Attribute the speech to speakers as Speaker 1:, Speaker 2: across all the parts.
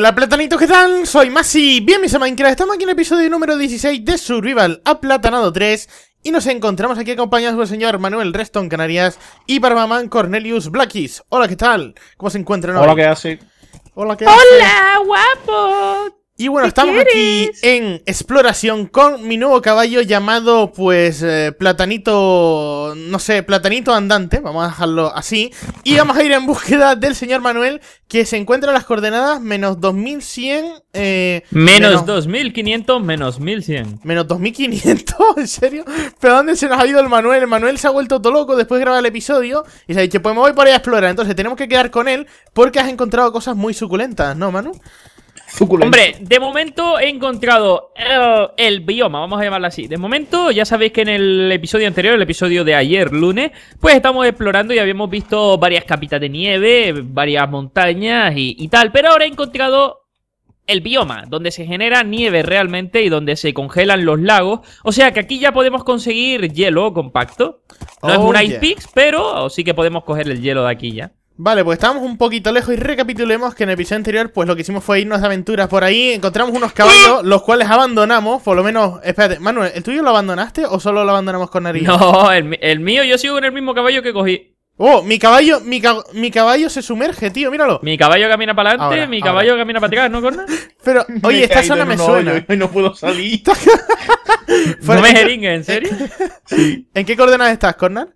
Speaker 1: Hola platanitos, ¿qué tal? Soy Masi, Bien a Minecraft, estamos aquí en el episodio número 16 de Survival Aplatanado 3 y nos encontramos aquí acompañados por el señor Manuel Reston Canarias y Barbaman Cornelius Blackis. Hola, ¿qué tal? ¿Cómo se encuentran hoy? Hola, ¿qué hace? Hola, ¿qué ¡Hola, guapo! Y bueno, estamos aquí en exploración con mi nuevo caballo llamado, pues, eh, platanito, no sé, platanito andante, vamos a dejarlo así. Y vamos a ir en búsqueda del señor Manuel, que se encuentra en las coordenadas menos 2100... Eh, menos,
Speaker 2: 2500, menos 1100.
Speaker 1: Menos 2500, ¿en serio? ¿Pero dónde se nos ha ido el Manuel? Manuel se ha vuelto todo loco después de grabar el episodio y se ha dicho, pues me voy por allá a explorar. Entonces tenemos que quedar con él porque has encontrado cosas muy suculentas, ¿no, Manu? Hombre,
Speaker 2: de momento he encontrado eh, el, bioma, vamos a llamarlo así. De momento, ya sabéis que en el episodio anterior, el episodio de ayer, lunes, pues estamos explorando y habíamos visto varias capitas de nieve, varias montañas y, tal. Pero ahora he encontrado el bioma, donde se genera nieve realmente y donde se congelan los lagos. O sea que aquí ya podemos conseguir hielo compacto. No es un Ice Peaks, pero sí que podemos coger el hielo de aquí ya.
Speaker 1: Vale, pues estábamos un poquito lejos y recapitulemos que en el episodio anterior pues lo que hicimos fue irnos de aventuras por ahí, encontramos unos caballos, los cuales abandonamos, por lo menos, espérate, Manuel, ¿el tuyo lo abandonaste o solo lo abandonamos con nariz? No,
Speaker 2: el, mío yo sigo con el mismo caballo que
Speaker 1: cogí. Oh, mi caballo, mi, mi caballo se sumerge, tío, míralo.
Speaker 2: Mi caballo camina para adelante, mi caballo camina para atrás, ¿no, Corna?
Speaker 1: Pero, oye, esta zona me suena. Y no puedo salir. no me jeringue, ¿en serio? ¿En qué coordenadas estás, Corna?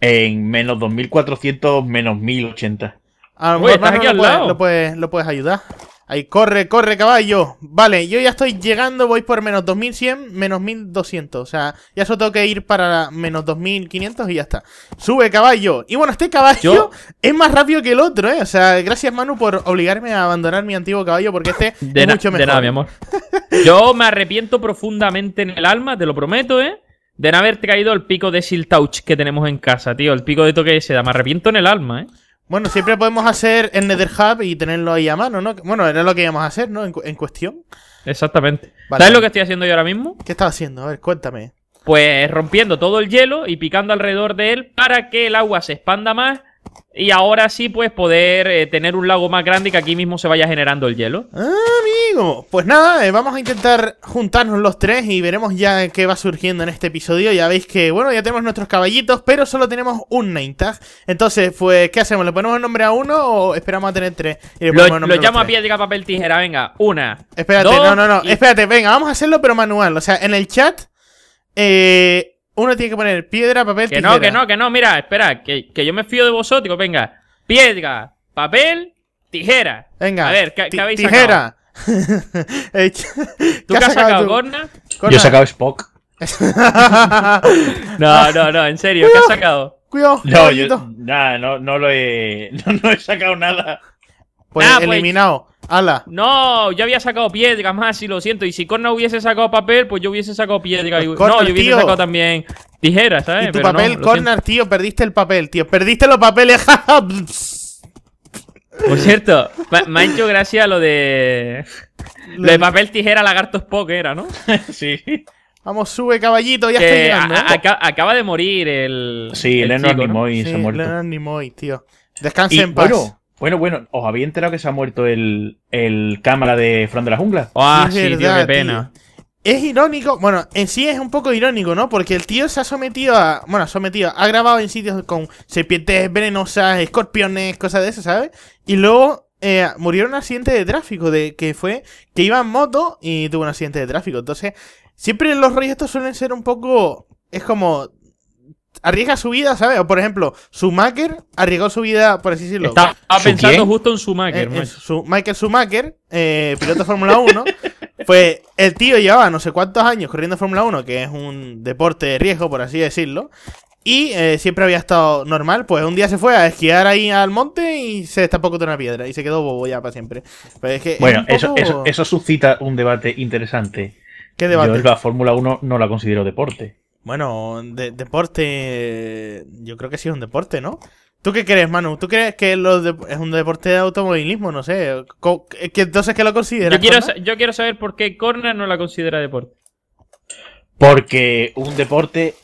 Speaker 3: En menos 2400, menos 1080.
Speaker 1: A lo lo, Puedes, lo, puedes, ayudar. Ahí, corre, corre, caballo. Vale, yo ya estoy llegando, voy por menos 2100, menos 1200. O sea, ya solo tengo que ir para menos 2500 y ya está. Sube, caballo. Y bueno, este caballo es más rápido que el otro, ¿eh? O sea, gracias, Manu, por obligarme a abandonar mi antiguo caballo porque este de es mucho mejor. De nada, mi amor. yo me arrepiento profundamente
Speaker 2: en el alma, te lo prometo, ¿eh? De no haber caído el pico de Siltouch que tenemos en casa, tío. El pico de toque se da, Me arrepiento en el alma, ¿eh?
Speaker 1: Bueno, siempre podemos hacer el Nether Hub y tenerlo ahí a mano, ¿no? Bueno, era lo que íbamos a hacer, ¿no? En, cuestión. Exactamente. ¿Sabes lo que estoy haciendo yo ahora mismo? ¿Qué estás haciendo? A ver, cuéntame.
Speaker 2: Pues rompiendo todo el hielo y picando alrededor de él para que el agua se expanda más y ahora sí, pues, poder eh, tener un lago más grande y que aquí mismo se vaya generando el hielo.
Speaker 1: Ah, amigo. Pues nada, eh, vamos a intentar juntarnos los tres y veremos ya qué va surgiendo en este episodio. Ya veis que, bueno, ya tenemos nuestros caballitos, pero solo tenemos un name tag. Entonces, pues, ¿qué hacemos? ¿Le ponemos el nombre a uno o esperamos a tener tres? Y lo, llamo a,
Speaker 2: piedra, papel, tijera. Venga, una.
Speaker 1: Espérate, no, no, no. Espérate, venga, vamos a hacerlo, pero manual. O sea, en el chat. Eh uno tiene que poner piedra, papel, que no, que no,
Speaker 2: que no. Mira, espera, que, que yo me fío de vosotros. Venga, piedra, papel, tijera.
Speaker 1: Venga, a ver, ¿qué, habéis tijera. sacado? Tijera. ¿Tú qué has sacado, Gorna? Yo
Speaker 3: he sacado Spock.
Speaker 2: no, no, no, en serio, ¿qué has sacado? Cuidado, no, yo, nada, no, no lo he,
Speaker 3: no, he sacado nada.
Speaker 2: Pues, pues.
Speaker 1: eliminado. ¡Hala!
Speaker 2: No, yo había sacado piedra más, y lo siento. Y si Corna hubiese sacado papel, pues yo hubiese sacado piedra. Pues no, yo hubiese sacado también tijera, ¿sabes? ¿Y tu papel, no,
Speaker 1: tío, perdiste el papel, tío. Perdiste los papeles,
Speaker 2: Por cierto, me ha hecho gracia lo de. Lo de papel, tijera, lagartos, poke era, ¿no? sí.
Speaker 1: Vamos, sube, caballito, ya estoy llegando.
Speaker 2: acaba de morir el.
Speaker 3: Sí, el Animoy. Nimoy se ha muerto.
Speaker 1: Nimoy, tío. Descanse en paz.
Speaker 3: Bueno, bueno, ¿os había enterado que se ha muerto el, cámara de Front de la Jungla? Ah, sí, tío, qué pena.
Speaker 1: Es irónico, bueno, en sí es un poco irónico, ¿no? Porque el tío se ha sometido a. Bueno, sometido, ha grabado en sitios con serpientes venenosas, escorpiones, cosas de esas, ¿sabes? Y luego eh, murió en un accidente de tráfico, de que fue que iba en moto y tuvo un accidente de tráfico. Entonces, siempre los reyes estos suelen ser un poco. Es como arriesga su vida, ¿sabes? O por ejemplo, Schumacher arriesgó su vida, por así decirlo. Está pensando justo en Schumacher. Eh, eh, Michael Schumacher, eh, piloto de Fórmula 1. pues el tío llevaba no sé cuántos años corriendo Fórmula 1, que es un deporte de riesgo, por así decirlo. Y siempre había estado normal. Pues un día se fue a esquiar ahí al monte y se destapó contra una piedra. Y se quedó bobo ya para siempre. Pues bueno, eso,
Speaker 3: suscita un debate interesante. ¿Qué debate? Yo la Fórmula 1 no la considero deporte.
Speaker 1: Bueno, deporte. Yo creo que sí es un deporte, ¿no? ¿Tú qué crees, Manu? ¿Tú crees que es un deporte de automovilismo? No sé. entonces, ¿qué lo considera? Yo
Speaker 2: quiero, saber por qué Corner no la considera deporte.
Speaker 3: Porque un deporte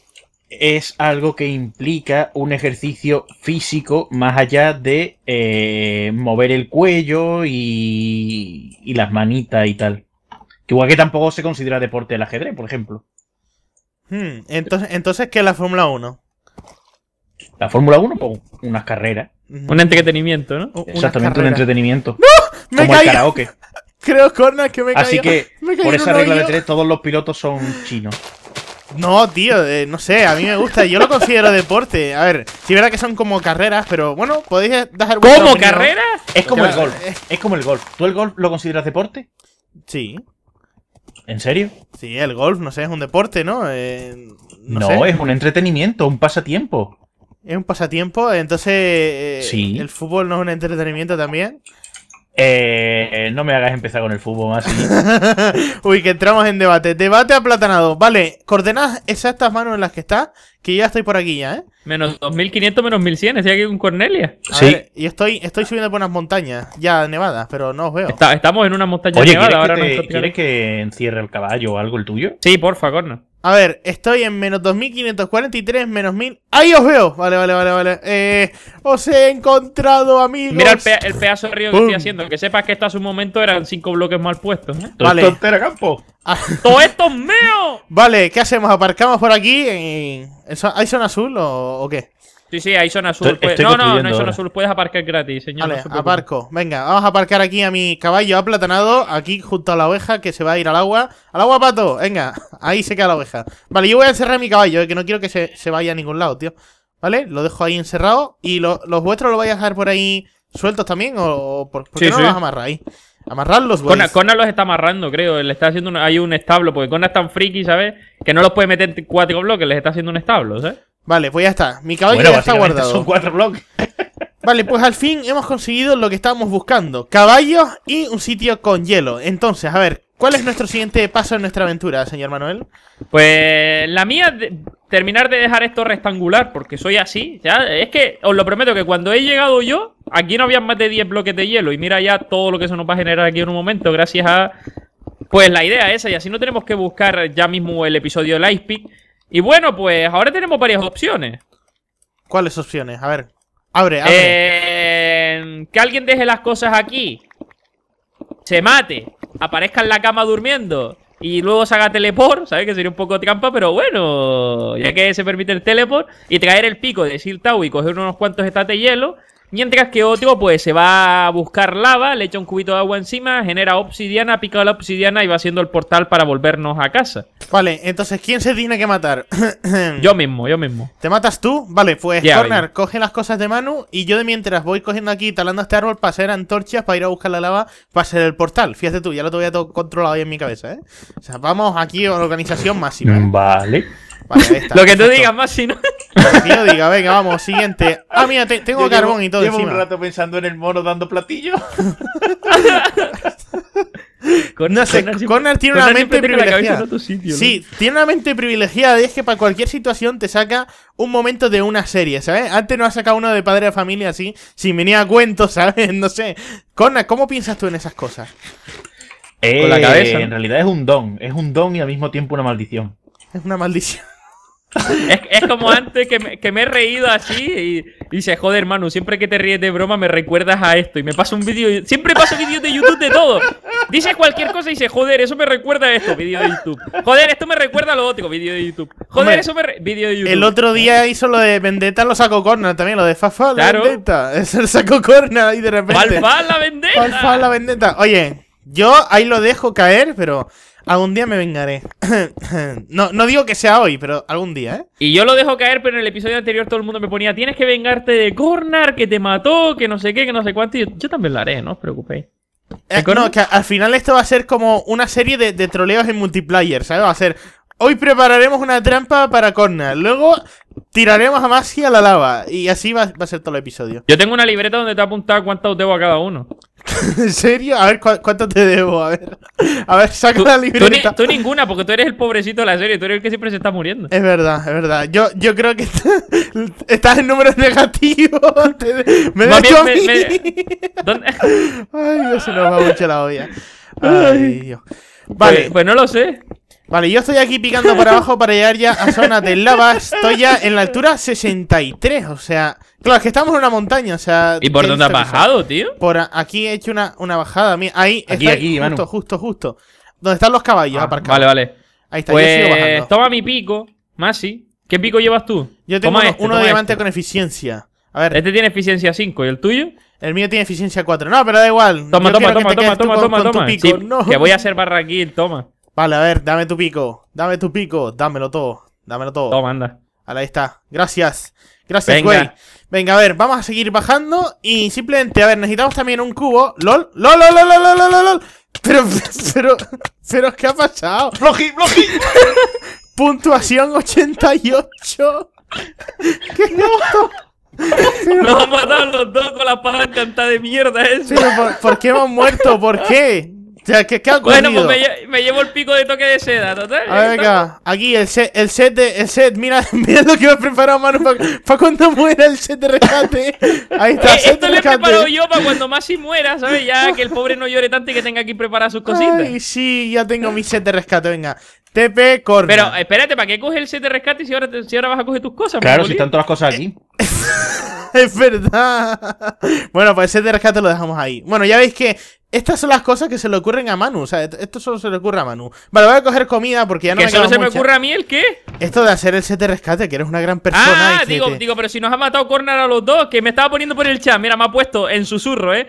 Speaker 3: es algo que implica un ejercicio físico más allá de eh, mover el cuello y, y las manitas y tal. Igual que tampoco se considera deporte el ajedrez, por ejemplo.
Speaker 1: Hmm, entonces, entonces, ¿qué es la Fórmula 1?
Speaker 3: La Fórmula 1, pues, unas carreras. Un
Speaker 1: entretenimiento, ¿no? Exactamente, un
Speaker 3: entretenimiento. ¡No! ¡Me como el karaoke.
Speaker 1: Creo, Corna, que me caí. Así que, por esa regla de
Speaker 3: tres, todos los pilotos son chinos.
Speaker 1: No, tío, eh, no sé, a mí me gusta, yo lo considero deporte. A ver, sí, verdad que son como carreras, pero bueno, podéis dejar. ¿Cómo carreras? Es como el golf. Eh. Es como el golf. ¿Tú el golf lo consideras deporte? Sí. ¿En serio? Sí, el golf, no sé, es un deporte, ¿no? Eh, no, es un
Speaker 3: entretenimiento, un pasatiempo.
Speaker 1: Es un pasatiempo, entonces eh, ¿Sí? el fútbol no es un entretenimiento también.
Speaker 3: Eh, no me hagas empezar con el fútbol
Speaker 1: más. Uy, que entramos en debate. Debate aplatanado. Vale, coordenadas exactas manos en las que está, que ya estoy por aquí ya, ¿eh?
Speaker 2: Menos 2500,
Speaker 1: menos 1100, estoy aquí con Cornelia. sí. y estoy, estoy subiendo por unas montañas, ya nevadas, pero no os veo.
Speaker 3: estamos en una montaña nevada. ¿quieres, que que encierre el caballo o algo el tuyo? Sí, porfa,
Speaker 1: no a ver, estoy en menos 2543, menos 1000. ¡Ahí os veo! Vale, vale, vale, vale. Eh, os he encontrado, amigos. Mira el, pedazo
Speaker 2: de río que estoy haciendo. Que sepas que esto hasta su momento eran cinco bloques mal puestos. ¿eh? Vale. Tontera, campo. Ah.
Speaker 1: ¡Todo esto es mío! Vale, ¿qué hacemos? ¿Aparcamos por aquí? ¿Hay zona azul o qué?
Speaker 2: Sí, sí, ahí zona azul. no, no, no hay zona azul. Puedes aparcar gratis, señor. Vale, aparco.
Speaker 1: Venga, vamos a aparcar aquí a mi caballo aplatanado, aquí junto a la oveja que se va a ir al agua. ¡Al agua, pato! Venga, ahí se queda la oveja. Vale, yo voy a encerrar mi caballo, eh, que no quiero que se, vaya a ningún lado, tío. ¿Vale? Lo dejo ahí encerrado. ¿Y los vuestros los vais a dejar por ahí sueltos también? ¿O por, por qué no a los amarráis? Amarrarlos, güey.
Speaker 2: Cona, los está amarrando, creo. Le está haciendo un, hay un establo, porque Cona es tan friki, ¿sabes? Que no los puede meter en cuatro bloques, les está haciendo un establo, ¿sabes? Vale, pues ya
Speaker 1: está. Mi caballo ya está guardado. Son cuatro bloques. Vale, pues al fin hemos conseguido lo que estábamos buscando. Caballos y un sitio con hielo. Entonces, a ver, ¿cuál es nuestro siguiente paso en nuestra aventura, señor Manuel?
Speaker 2: Pues la mía, terminar de dejar esto rectangular, porque soy así. Ya, es que os lo prometo que cuando he llegado yo, aquí no había más de 10 bloques de hielo. Y mira ya todo lo que eso nos va a generar aquí en un momento, gracias a... Pues la idea esa, y así no tenemos que buscar ya mismo el episodio del Ice Peak, y bueno, pues ahora tenemos varias opciones. ¿Cuáles opciones? A ver. Abre, abre. Em, que alguien deje las cosas aquí. Se mate. Aparezca en la cama durmiendo. Y luego se haga teleport, ¿sabes? Que sería un poco trampa, pero bueno. Ya que se permite el teleport. Y traer el pico de Siltau y coger unos cuantos estates de hielo. Mientras que otro pues se va a buscar lava, le echa un cubito de agua encima, genera obsidiana, pica la obsidiana y va haciendo el portal para volvernos a casa. Vale,
Speaker 1: entonces ¿quién se tiene que matar?
Speaker 2: yo mismo, yo mismo.
Speaker 1: ¿Te matas tú? Vale, pues Corner, coge las cosas de Manu y yo de mientras voy cogiendo aquí, talando este árbol para hacer antorchas, para ir a buscar la lava, para hacer el portal. Fíjate tú, ya lo tengo todo controlado ahí en mi cabeza, ¿eh? O sea, vamos aquí a organización máxima. ¿eh? Vale. Lo que tú digas, más si no. yo diga, venga, vamos, siguiente. Ah, mira, tengo carbón y todo Llevo un rato pensando en el mono dando platillo. tiene una mente privilegiada. Sí, tiene una mente privilegiada es que para cualquier situación te saca un momento de una serie, ¿sabes? Antes no ha sacado uno de padre de familia así, sin venir a cuentos, ¿sabes? No sé. Connor, ¿cómo piensas tú en esas cosas?
Speaker 3: Eh, la cabeza, En realidad es un don. Es un don y al mismo tiempo una maldición.
Speaker 1: Es una maldición.
Speaker 2: Es, como antes que me, he reído así y dice, joder, hermano, siempre que te ríes de broma me recuerdas a esto. Y me pasa un vídeo, siempre paso vídeos de YouTube de todo. Dice cualquier cosa y dice, joder, eso me recuerda a esto, vídeo de YouTube. Joder, esto me recuerda a lo otro, vídeo de YouTube. Joder, eso me. vídeo de YouTube. El otro día
Speaker 1: hizo lo de Vendetta, lo saco Corna también, lo de Fafa Vendetta. Es el saco Corna y de repente. Falfa la Vendetta. la Vendetta. Oye, yo ahí lo dejo caer, pero Algún día me vengaré. no, digo que sea hoy, pero algún día, ¿eh?
Speaker 2: Y yo lo dejo caer, pero en el episodio anterior todo el mundo me ponía, tienes que vengarte de Cornar, que te mató, que no sé qué, que no sé cuánto. yo, también lo haré, no os preocupéis.
Speaker 1: Eh, al final esto va a ser como una serie de, troleos en multiplayer, ¿sabes? Va a ser, hoy prepararemos una trampa para Corner, luego tiraremos a Masi a la lava, y así va, a ser todo el episodio.
Speaker 2: Yo tengo una libreta donde te apunta cuánto cuántos debo a cada uno.
Speaker 1: ¿En serio? A ver, ¿cuánto te debo? A ver, a ver saca la libreta.
Speaker 2: Tú, ninguna, porque tú eres el pobrecito de la
Speaker 1: serie. Tú eres el que siempre se está muriendo. Es verdad, es verdad. Yo, yo creo que estás en números negativos. me he hecho Ay, Dios, se nos va mucho la olla. Ay, Dios. Vale. pues, pues no lo sé. Vale, yo estoy aquí picando por abajo para llegar ya a zona de lava. Estoy ya en la altura 63, o sea... Claro, es que estamos en una montaña, o sea... ¿Y por dónde has bajado, tío? Por aquí he hecho una, una bajada. Mira, ahí, aquí, está, aquí, justo, justo, justo. Donde están los caballos ah, aparcados. Vale, vale. Ahí está, yo pues, sigo bajando.
Speaker 2: toma mi pico, Masi. ¿Qué pico llevas tú? Yo tengo uno, este, de diamante este. con eficiencia. A ver. Este tiene eficiencia 5, ¿y el tuyo? El mío tiene eficiencia 4. No, pero da igual. Toma, toma, toma, toma, toma, toma, toma. Que voy a hacer barra aquí, toma.
Speaker 1: Vale, a ver, dame tu pico. Dame tu pico. Dámelo todo. Dámelo todo. Toma, anda. Ahí está. Gracias. Gracias, güey. Venga, a ver, vamos a seguir bajando. Y simplemente, a ver, necesitamos también un cubo. LOL. LOL, LOL, LOL, LOL, LOL, LOL. Pero, pero, pero, ¿qué ha pasado? ¡Bloji, bloji! Puntuación 88. ¿Qué no?
Speaker 2: Pero... Nos han matado los dos con la paja encantada de mierda, eso. Pero, ¿por qué hemos muerto?
Speaker 1: ¿Por qué? ¿qué, ha ocurrido? Bueno, pues
Speaker 2: me, llevo el pico de toque de seda, total. A ver acá,
Speaker 1: aquí el set, el set de, el set, mira, mira lo que me ha preparado Manu para cuando muera el set de rescate. Ahí está, eh, set Esto lo he preparado yo para cuando
Speaker 2: Masi muera, ¿sabes? Ya que el pobre no llore tanto y que tenga que preparar sus cositas. Ay,
Speaker 1: sí, ya tengo mi set de rescate, venga. TP corre. Pero
Speaker 2: espérate, ¿para qué coges el set de rescate si ahora, si ahora vas a coger tus cosas? Claro, si están
Speaker 1: todas las cosas aquí. es verdad. Bueno, pues set de rescate lo dejamos ahí. Bueno, ya veis que estas son las cosas que se le ocurren a Manu. O sea, esto solo se le ocurre a Manu. Vale, voy a coger comida porque ya no ¿Que me solo se me ocurre a mí el qué? Esto de hacer el set de rescate, que eres una gran persona. Ah, digo,
Speaker 2: digo, pero si nos ha matado Corner a los dos, que me estaba poniendo por el chat. Mira, me ha puesto en susurro, ¿eh?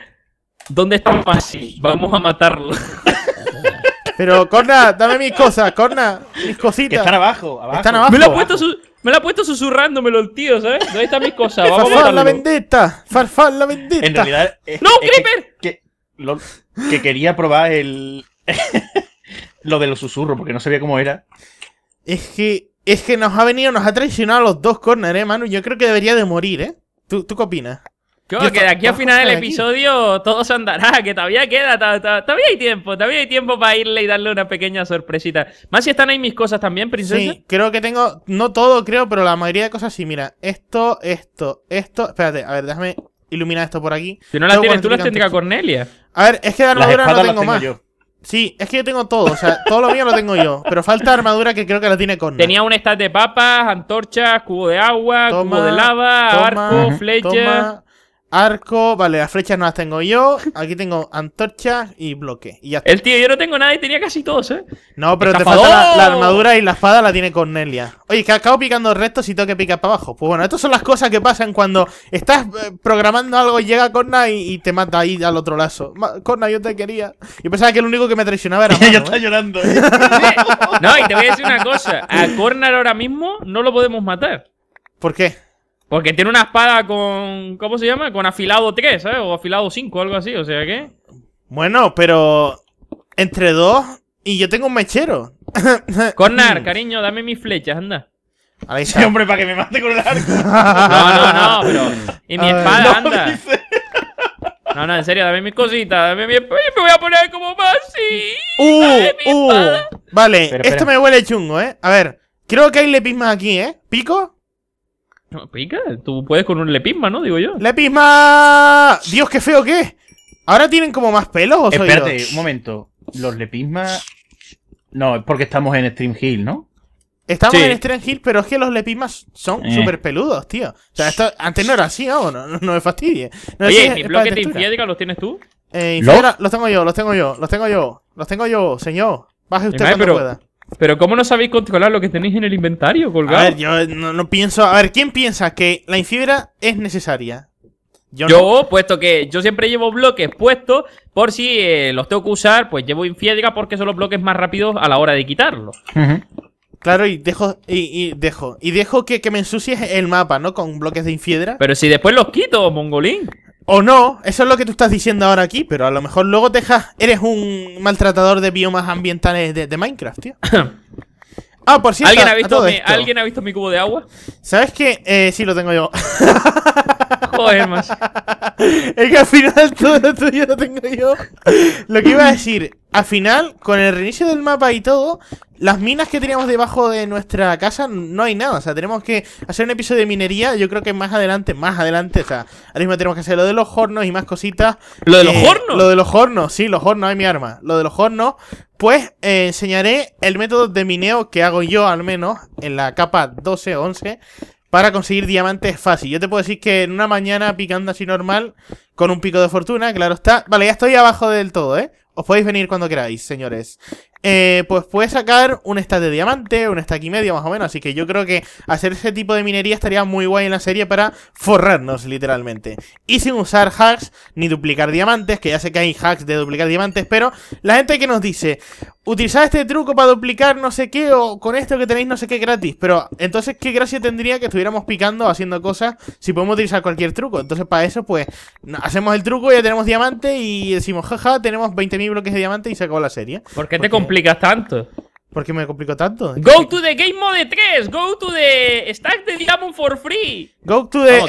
Speaker 2: ¿Dónde está Pasi?
Speaker 1: Vamos a matarlo. Pero, Corna, dame mis cosas, Corna, mis cositas. están abajo, Están abajo. Me lo ha puesto
Speaker 2: su... Me lo ha puesto susurrándomelo el tío, ¿sabes? ¿Dónde está mi cosas? Vamos
Speaker 1: ¡Farfán la vendetta! ¡Farfán la vendetta! En realidad.
Speaker 3: ¡No, Creeper!
Speaker 1: Que, quería probar el. lo de los susurros, porque no sabía cómo era. Es que. Es que nos ha venido, nos ha traicionado a los dos corners, eh, Manu. Yo creo que debería de morir, ¿eh? ¿Tú, tú qué opinas? que de aquí a final del
Speaker 2: episodio todo se andará, que todavía queda, todavía hay tiempo, todavía hay tiempo para irle y darle una pequeña sorpresita. Más si están ahí mis cosas también,
Speaker 1: princesa. Sí, creo que tengo, no todo creo, pero la mayoría de cosas sí. Mira, esto, esto, esto. Espérate, a ver, déjame iluminar esto por aquí. Si no las tienes tú, las tendría Cornelia. A ver, es que de armadura no tengo, más. Sí, es que yo tengo todo, o sea, todo lo mío lo tengo yo. Pero falta armadura que creo que la tiene Cornelia Tenía un
Speaker 2: stat de papas,
Speaker 1: antorchas, cubo de agua, cubo de lava, arco, flecha. Arco, vale, las flechas no las tengo yo. Aquí tengo antorcha y bloque. Y El tío, yo no tengo nada y tenía casi todos, ¿eh? No, pero te falta la, armadura y la espada la tiene Cornelia. Oye, que acabo picando restos y tengo que picar para abajo. Pues bueno, estas son las cosas que pasan cuando estás eh, programando algo y llega Corna y, y te mata ahí al otro lazo. Corna, yo te quería. Yo pensaba que el único que me traicionaba era. Mano, está ¿eh? llorando. no, y te voy a decir una
Speaker 2: cosa. A Corna ahora mismo no lo podemos matar. ¿Por qué? Porque tiene una espada con. ¿Cómo se llama? Con afilado 3, ¿sabes? O afilado 5, algo así, o sea que.
Speaker 1: Bueno, pero. Entre dos. Y yo tengo un mechero. Cornar,
Speaker 2: cariño, dame mis flechas, anda. A ver hombre, para que me mate con el arco. No, no, no, pero. Y mi espada, anda. No, no, en serio, dame mis cositas, dame mi espada. Me voy a poner como más así.
Speaker 1: Uh, uh. Vale, esto me huele chungo, ¿eh? A ver, creo que hay lepismas aquí, ¿eh? ¿Pico?
Speaker 2: pica, tú puedes con un
Speaker 1: lepisma, ¿no? Digo yo. ¡Lepisma! Dios, qué feo que ¿Ahora tienen como más pelos o Espérate,
Speaker 3: un momento. Los lepismas. No, es porque estamos en Stream Hill, ¿no?
Speaker 1: Estamos en Stream Hill, pero es que los lepismas son super eh. súper peludos, tío. O sea, esto antes no era así, no, no, me fastidies. Oye, ¿y bloques de los tienes tú? Eh, ¿Los? tengo yo, los tengo yo, los tengo yo, los tengo yo, señor. Baje usted cuando pueda. Pero ¿cómo no sabéis controlar lo que tenéis en el inventario, colgado? A ver, yo no, pienso... A ver, ¿quién piensa que la infiedra es necesaria?
Speaker 2: Yo, yo puesto que yo siempre llevo bloques puestos por si eh,
Speaker 1: los tengo que usar, pues llevo infiedra porque son los bloques más rápidos a la hora de quitarlos. Claro, y dejo, y, dejo, y dejo que, que, me ensucies el mapa, ¿no? Con bloques de infiedra. Pero si después los quito, mongolín. O no, eso es lo que tú estás diciendo ahora aquí, pero a lo mejor luego te dejas. Eres un maltratador de biomas ambientales de, Minecraft, tío. Ah, por cierto. ¿Alguien ha, visto mi, ¿Alguien
Speaker 2: ha visto mi cubo de agua?
Speaker 1: ¿Sabes qué? Eh, sí, lo tengo yo. Joder, más. Es que al final todo lo tuyo lo tengo yo. Lo que iba a decir, al final, con el reinicio del mapa y todo, las minas que teníamos debajo de nuestra casa no hay nada. O sea, tenemos que hacer un episodio de minería. Yo creo que más adelante, más adelante. O sea, ahora mismo tenemos que hacer lo de los hornos y más cositas. ¿Lo de los eh, hornos? Lo de los hornos, sí, los hornos, hay mi arma. Lo de los hornos. Pues eh, enseñaré el método de mineo que hago yo, al menos, en la capa 12 11 para conseguir diamantes fácil. Yo te puedo decir que en una mañana picando así normal, con un pico de fortuna, claro está. Vale, ya estoy abajo del todo, ¿eh? Os podéis venir cuando queráis, señores. Eh, pues puede sacar un stack de diamante, un stack y medio más o menos. Así que yo creo que hacer ese tipo de minería estaría muy guay en la serie para forrarnos literalmente. Y sin usar hacks ni duplicar diamantes, que ya sé que hay hacks de duplicar diamantes, pero la gente que nos dice, utilizad este truco para duplicar no sé qué o con esto que tenéis no sé qué gratis. Pero entonces, ¿qué gracia tendría que estuviéramos picando haciendo cosas si podemos utilizar cualquier truco? Entonces, para eso, pues, hacemos el truco, ya tenemos diamante y decimos, jaja, tenemos 20.000 bloques de diamante y se acabó la serie. ¿Por qué te complicas tanto? ¿Por qué me complicó tanto? Go to
Speaker 2: the Game Mode 3, go to the Stack the Diamond for free.
Speaker 1: Go to the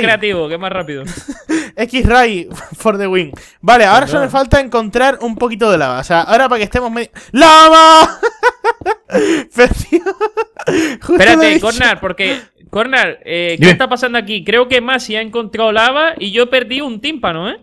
Speaker 1: creativo, que más rápido. X-Ray for the win. Vale, ahora solo me falta encontrar un poquito de lava. O sea, ahora para que estemos medio... ¡Lava! Espérate, Cornar,
Speaker 2: porque... Cornar, eh, ¿qué está pasando aquí? Creo que Masi ha encontrado lava y yo perdí un tímpano, ¿eh?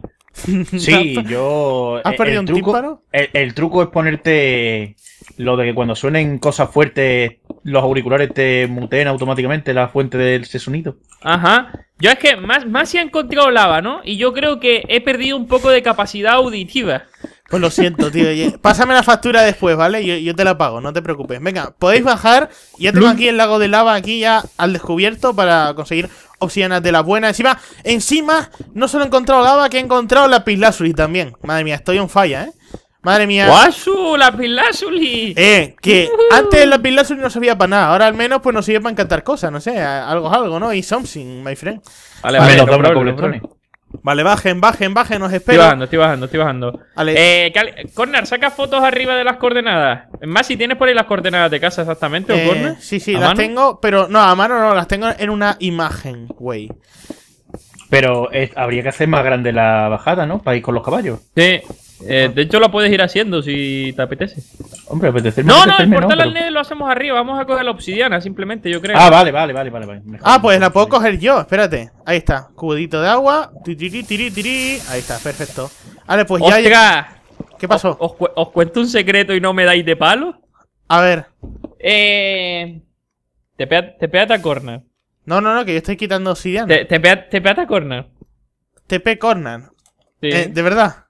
Speaker 3: Sí, yo. ¿Has eh, el, perdido truco, El, truco es ponerte lo de que cuando suenen cosas fuertes, los auriculares te muteen automáticamente la fuente del ese sonido. Ajá. Yo es que
Speaker 2: más, más se ha encontrado lava, ¿no? Y yo creo que he perdido un poco de capacidad auditiva.
Speaker 1: Pues lo siento, tío. Eh, pásame la factura después, ¿vale? Yo, te la pago, no te preocupes. Venga, podéis bajar. Ya tengo aquí el lago de lava aquí ya al descubierto para conseguir obsidianas de la buena Encima, encima, no solo he encontrado lava, que he encontrado la pislazuli también. Madre mía, estoy en falla, ¿eh? Madre mía.
Speaker 2: ¡Guasu! ¡La pilazuli! Eh, que
Speaker 1: antes la pilazuli no servía para nada. Ahora al menos pues nos sirve para encantar cosas, no sé. Algo algo, ¿no? Y something, my friend.
Speaker 2: Vale, vale,
Speaker 1: Vale, bajen, bajen, bajen, nos espero. Estoy bajando, estoy bajando, estoy bajando. Eh,
Speaker 2: Corner, saca fotos arriba de las coordenadas. Más si tienes por ahí las coordenadas de casa exactamente, ¿o eh,
Speaker 1: Corner? Sí, sí, las tengo, pero no, a mano no, las tengo en una imagen,
Speaker 3: güey. Pero eh, habría que hacer más grande la bajada, ¿no? Para ir con los caballos. Sí. Eh, ah. de hecho, lo puedes ir haciendo si te apetece. Hombre, apetecerme. Pues no, apetecerme, no, el portal al
Speaker 2: pero... lo hacemos arriba. Vamos a coger la obsidiana, simplemente, yo creo. Ah, vale, vale, vale, vale. vale. Ah,
Speaker 1: pues la puedo coger yo, espérate. Ahí está. Cubito de agua. Tiri, tiri, tiri. Ahí está, perfecto. Vale, pues ya. llega. ¿Qué pasó? Os, cuento un secreto y no me dais de palo? A ver. Eh.
Speaker 2: Te pega, te pega corner. No, no, no, que yo estoy quitando obsidiana. Te, te, pega, te pega corner. TP corner. Sí. Eh, de verdad.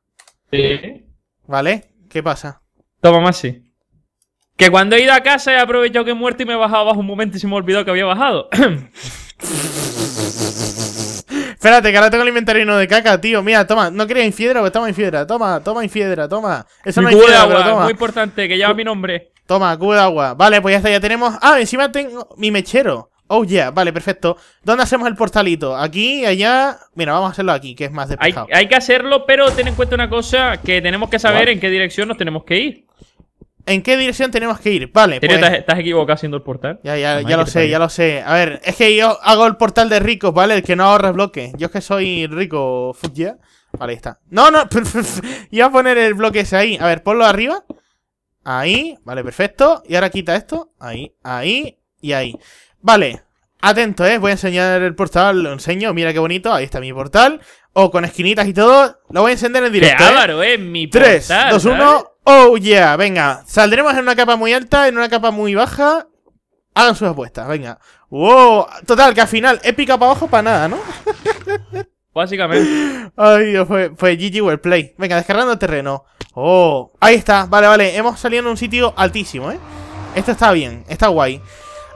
Speaker 2: Sí. ¿Vale? ¿Qué pasa? Toma más sí. Que cuando he ido a casa he aprovechado que he muerto y me he bajado abajo un momento y se me olvidó que había bajado.
Speaker 1: Espérate, que ahora tengo el inventario lleno de caca, tío. Mira, toma, no quería infiedra, que pues toma infiedra. Toma, toma infiedra, toma. Eso no es de agua, toma. muy
Speaker 2: importante, que lleva mi nombre.
Speaker 1: Toma, cubo de agua. Vale, pues ya está, ya tenemos. Ah, encima tengo mi mechero. Oh, yeah, vale, perfecto. ¿Dónde hacemos el portalito? ¿Aquí? ¿Allá? Mira, vamos a hacerlo aquí, que es más despejado.
Speaker 2: Hay, que hacerlo, pero ten en cuenta una cosa, que tenemos que saber en qué dirección nos tenemos que ir. ¿En qué dirección tenemos que ir? Vale, Pero pues- estás,
Speaker 1: estás, equivocado haciendo el portal? Ya, ya, ya lo sé, ya lo sé. A ver, es que yo hago el portal de ricos, ¿vale? El que no ahorra bloques. Yo es que soy rico, fuck yeah. Vale, ahí está. No, no, iba a poner el bloque ese ahí. A ver, ponlo arriba. Ahí, vale, perfecto. Y ahora quita esto. Ahí, ahí y ahí. Vale, atento, ¿eh? Voy a enseñar el portal, lo enseño, mira qué bonito, ahí está mi portal. O oh, con esquinitas y todo, lo voy a encender en directo. Eh. ¿eh? mi portal. 3, 2, 1, oh yeah, venga. Saldremos en una capa muy alta, en una capa muy baja. Hagan sus apuestas, venga. Wow, total, que al final épica para abajo para nada, ¿no?
Speaker 2: Básicamente.
Speaker 1: Ay, Dios, fue, GG World Play. Venga, descargando el terreno. Oh, ahí está, vale, vale. Hemos salido en un sitio altísimo, ¿eh? Esto está bien, está guay.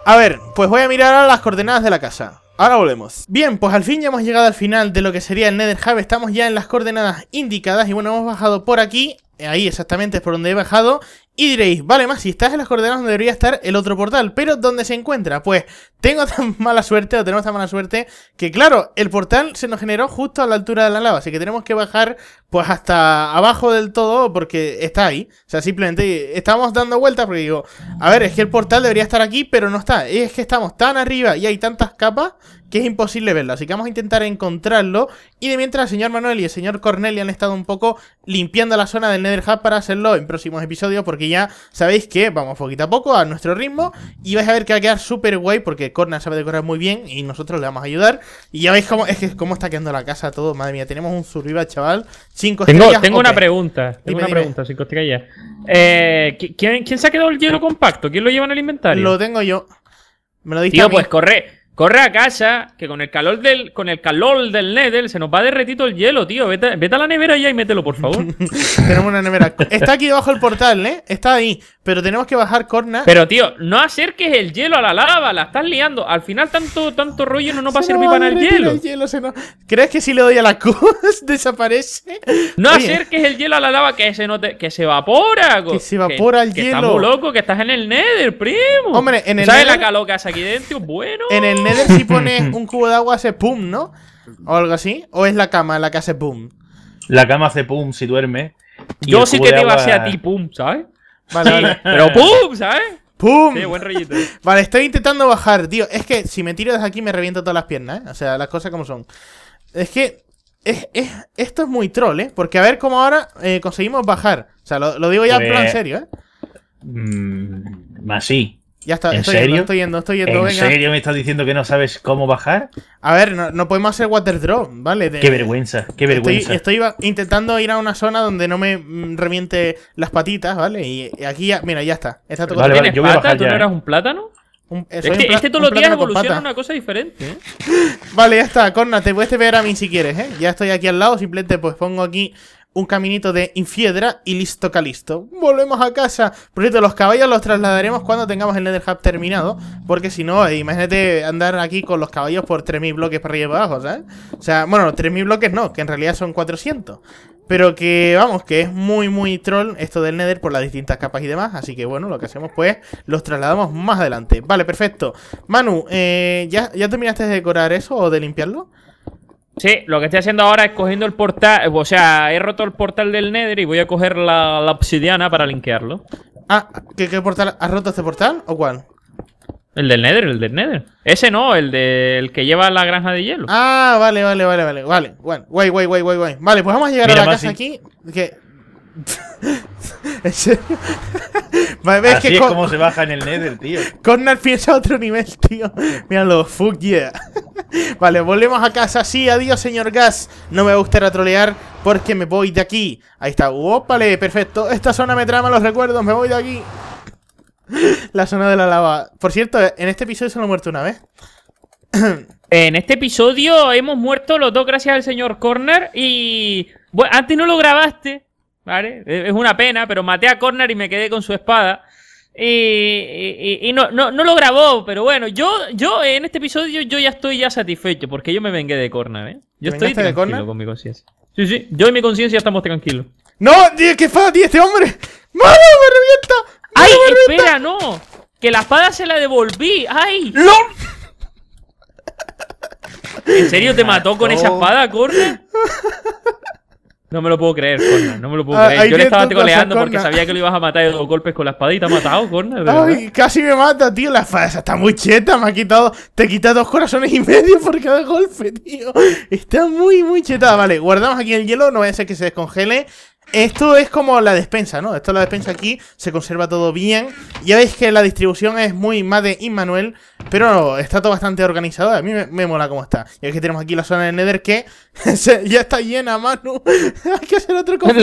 Speaker 1: A ver, pues voy a mirar ahora las coordenadas de la casa. Ahora volvemos. Bien, pues al fin ya hemos llegado al final de lo que sería el Nether Hub. Estamos ya en las coordenadas indicadas y bueno, hemos bajado por aquí ahí exactamente es por donde he bajado y diréis, vale, más si estás en las coordenadas donde debería estar el otro portal, pero ¿dónde se encuentra? Pues tengo tan mala suerte, o tenemos tan mala suerte, que claro, el portal se nos generó justo a la altura de la lava, así que tenemos que bajar pues hasta abajo del todo porque está ahí. O sea, simplemente estamos dando vueltas porque digo, a ver, es que el portal debería estar aquí, pero no está. es que estamos tan arriba y hay tantas capas que es imposible verlo. Así que vamos a intentar encontrarlo. Y de mientras el señor Manuel y el señor Cornelia han estado un poco limpiando la zona del Nether Hub para hacerlo en próximos episodios. Porque ya sabéis que vamos poquito a poco a nuestro ritmo. Y vais a ver que va a quedar súper guay porque Corna sabe decorar muy bien y nosotros le vamos a ayudar. Y ya veis cómo, es que, cómo está quedando la casa todo. Madre mía, tenemos un survival, chaval. Cinco tengo, Tengo una pregunta. Tengo una pregunta, cinco estrellas. Eh, ¿quién, ¿Quién se ha quedado el hielo compacto? ¿Quién lo lleva en el inventario? Lo tengo yo.
Speaker 2: Me lo diste Tío, pues corre. Corre a casa, que con el calor del, con el calor del Nether se nos va derretito el hielo, tío. Vete, a la nevera ya y mételo, por favor.
Speaker 1: tenemos una nevera. Está aquí debajo el portal, ¿eh? Está ahí. Pero tenemos que bajar corna. Pero, tío, no acerques
Speaker 2: el hielo a la lava, la estás liando. Al final tanto, tanto rollo no nos va a servir para el hielo.
Speaker 1: ¿Crees que si le doy a la cosa desaparece? No acerques
Speaker 2: el hielo a la lava, que se, note que se evapora. Que se evapora el hielo. Que loco, que estás en el Nether, primo. Hombre, en el ¿Sabes la calor aquí dentro? Bueno. En
Speaker 1: si pones un cubo de agua hace pum, ¿no? O algo así. ¿O es la cama la que hace pum?
Speaker 3: La cama hace pum si duerme. Yo sí que te iba a a ti
Speaker 1: pum, ¿sabes? Vale, Pero pum, ¿sabes? ¡Pum! Vale, estoy intentando bajar, tío. Es que si me tiro desde aquí me reviento todas las piernas, ¿eh? O sea, las cosas como son. Es que es, esto es muy troll, ¿eh? Porque a ver cómo ahora eh, conseguimos bajar. O sea, lo, digo ya en pues, plan serio, ¿eh? Mmm, así. Ya está, estoy Yendo, estoy yendo, estoy yendo. ¿En serio me estás diciendo que no sabes cómo bajar? A ver, no, podemos hacer water drop, ¿vale? qué
Speaker 3: vergüenza, qué vergüenza.
Speaker 1: Estoy, intentando ir a una zona donde no me mm, reviente las patitas, ¿vale? Y, aquí ya, mira, ya está. está todo vale, yo voy a bajar ¿Tú no ¿eh? eras un plátano? es que este todos los días evoluciona una
Speaker 2: cosa diferente. ¿eh?
Speaker 1: vale, ya está. Corna, te puedes ver a mí si quieres, ¿eh? Ya estoy aquí al lado. Simplemente pues pongo aquí un caminito de infiedra y listo calisto. Volvemos a casa. Por cierto, los caballos los trasladaremos cuando tengamos el Nether Hub terminado. Porque si no, eh, imagínate andar aquí con los caballos por 3.000 bloques para arriba y para abajo, ¿sabes? O sea, bueno, 3.000 bloques no, que en realidad son 400. Pero que, vamos, que es muy, muy troll esto del Nether por las distintas capas y demás. Así que, bueno, lo que hacemos pues, los trasladamos más adelante. Vale, perfecto. Manu, eh, ¿ya, ¿ya terminaste de decorar eso o de limpiarlo?
Speaker 2: Sí, lo que estoy haciendo ahora es cogiendo el portal, eh, o sea, he roto el portal del Nether y voy a coger la, obsidiana para linkearlo.
Speaker 1: Ah, ¿qué, portal? ¿Has roto este portal o cuál?
Speaker 2: El del Nether, el del Nether. Ese no, el del que lleva la granja de hielo.
Speaker 1: Ah, vale, vale, vale, vale, vale. Bueno, guay, guay, Vale, pues vamos a llegar a la casa aquí. Que es, como
Speaker 3: se baja en el Nether, tío.
Speaker 1: Corner piensa otro nivel, tío. Míralo, fuck yeah. Vale, volvemos a casa. Sí, adiós, señor Gas. No me a trolear porque me voy de aquí. Ahí está. Vale, perfecto. Esta zona me trama los recuerdos. Me voy de aquí. La zona de la lava. Por cierto, en este episodio solo he muerto una vez. En este episodio hemos muerto
Speaker 2: los dos gracias al señor Corner y... antes no lo grabaste, ¿vale? Es una pena, pero maté a Corner y me quedé con su espada. Y, no, no, no, lo grabó, pero bueno, yo, yo en este episodio yo ya estoy ya satisfecho, porque yo me vengué de Corner, ¿eh? Yo estoy tranquilo con mi conciencia. Sí, sí, yo y mi conciencia estamos tranquilos. ¡No! ¡Qué espada tiene este hombre! ¡Mano, me revienta! ¡Ay, espera, no! ¡Que la espada se la devolví! ¡Ay! ¡No! ¿En serio te mató con esa espada, Corner? No me lo puedo creer, Corner. No me lo puedo ah, creer. Yo le estaba coleando porque sabía que lo ibas a matar de dos golpes con la ha Matado, Corner. Ay,
Speaker 1: casi me mata, tío. La fase está muy cheta. Me ha quitado. Te quita dos corazones y medio por cada golpe, tío. Está muy, muy cheta. Vale, guardamos aquí el hielo. No vaya a ser que se descongele. Esto es como la despensa, ¿no? Esto es la despensa aquí, se conserva todo bien. Ya veis que la distribución es muy más de Immanuel, pero está todo bastante organizado. A mí me, mola cómo está. Y es que tenemos aquí la zona de Nether que ya está llena, Manu. Hay que hacer otro con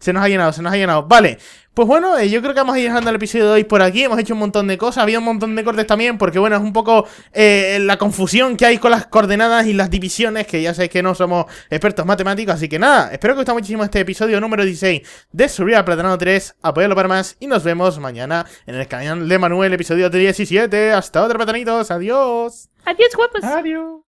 Speaker 1: Se nos ha llenado, se nos ha llenado. Vale, pues bueno, eh, yo creo que vamos a ir dejando el episodio de hoy por aquí. Hemos hecho un montón de cosas, ha habido un montón de cortes también, porque bueno, es un poco eh, la confusión que hay con las coordenadas y las divisiones, que ya sabéis que no somos expertos matemáticos, así que nada, espero que os guste muchísimo este episodio número 16 de Surreal Platanado 3, apoyadlo para más y nos vemos mañana en el canal de Manuel, episodio 17. Hasta otra platanitos, adiós. Adiós, guapos. Adiós.